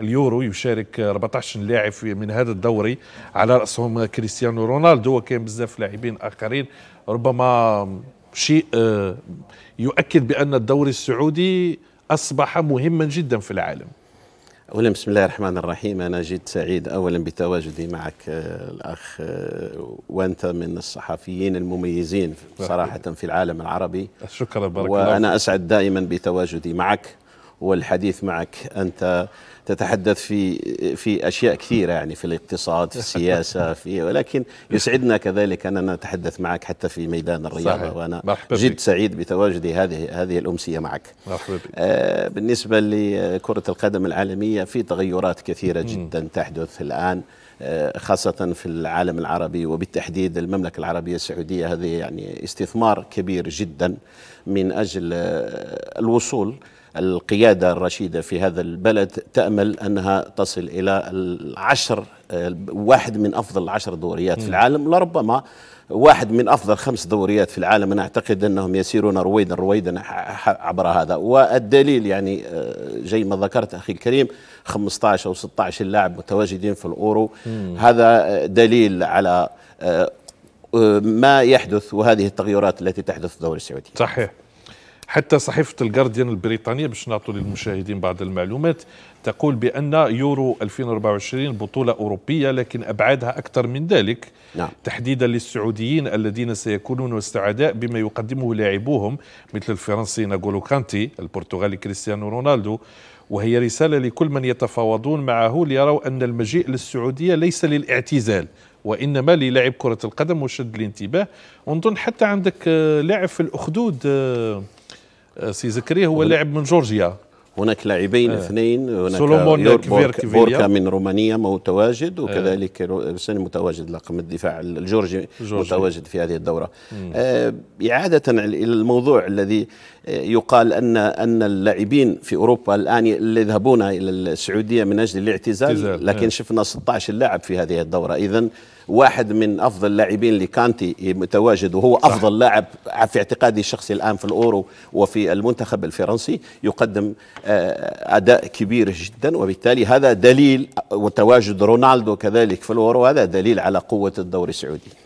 اليورو يشارك 14 لاعب من هذا الدوري على راسهم كريستيانو رونالدو وكاين بزاف لاعبين اخرين ربما شيء آه، يؤكد بان الدوري السعودي اصبح مهما جدا في العالم اولا بسم الله الرحمن الرحيم انا جد سعيد اولا بتواجدي معك آه، الاخ آه، وانت من الصحفيين المميزين صراحه في العالم العربي شكرا بارك الله وانا اسعد دائما بتواجدي معك والحديث معك أنت تتحدث في في أشياء كثيرة يعني في الاقتصاد في السياسة في ولكن يسعدنا كذلك أننا نتحدث معك حتى في ميدان الرياضة صحيح. وأنا جد سعيد بتواجدي هذه هذه الأمسية معك آه بالنسبة لكرة القدم العالمية في تغيرات كثيرة جدا م. تحدث الآن آه، خاصة في العالم العربي وبالتحديد المملكة العربية السعودية هذه يعني استثمار كبير جدا من أجل آه، الوصول القيادة الرشيدة في هذا البلد تأمل أنها تصل إلى العشر واحد من أفضل العشر دوريات في العالم لربما واحد من أفضل خمس دوريات في العالم أنا أعتقد أنهم يسيرون رويدا رويدا عبر هذا والدليل يعني آه، زي ما ذكرت أخي الكريم 15 أو 16 لاعب متواجدين في الأورو هذا دليل على آه، آه، ما يحدث وهذه التغيرات التي تحدث في الدوري السعودي صحيح حتى صحيفة الجارديان البريطانية باش نعطوا للمشاهدين بعض المعلومات تقول بأن يورو 2024 بطولة أوروبية لكن أبعادها أكثر من ذلك نعم. تحديدا للسعوديين الذين سيكونون سعداء بما يقدمه لاعبوهم مثل الفرنسي ناغولو كانتي البرتغالي كريستيانو رونالدو وهي رسالة لكل من يتفاوضون معه ليروا أن المجيء للسعودية ليس للاعتزال وانما للعب كره القدم وشد الانتباه ونظن حتى عندك آه، لاعب في الاخدود آه، آه، سي زكريا هو لاعب من جورجيا هناك لاعبين آه. اثنين هناك سولومون بورك بوركا من رومانيا متواجد وكذلك آه. متواجد لقم الدفاع الجورجي متواجد في هذه الدورة آه إلى الموضوع الذي يقال ان ان اللاعبين في اوروبا الان اللي يذهبون الى السعوديه من اجل الاعتزال لكن إيه. شفنا 16 لاعب في هذه الدوره اذا واحد من افضل اللاعبين اللي كانتي متواجد وهو افضل لاعب في اعتقادي الشخصي الان في الاورو وفي المنتخب الفرنسي يقدم آه، اداء كبير جدا وبالتالي هذا دليل وتواجد رونالدو كذلك في الاورو هذا دليل على قوه الدوري السعودي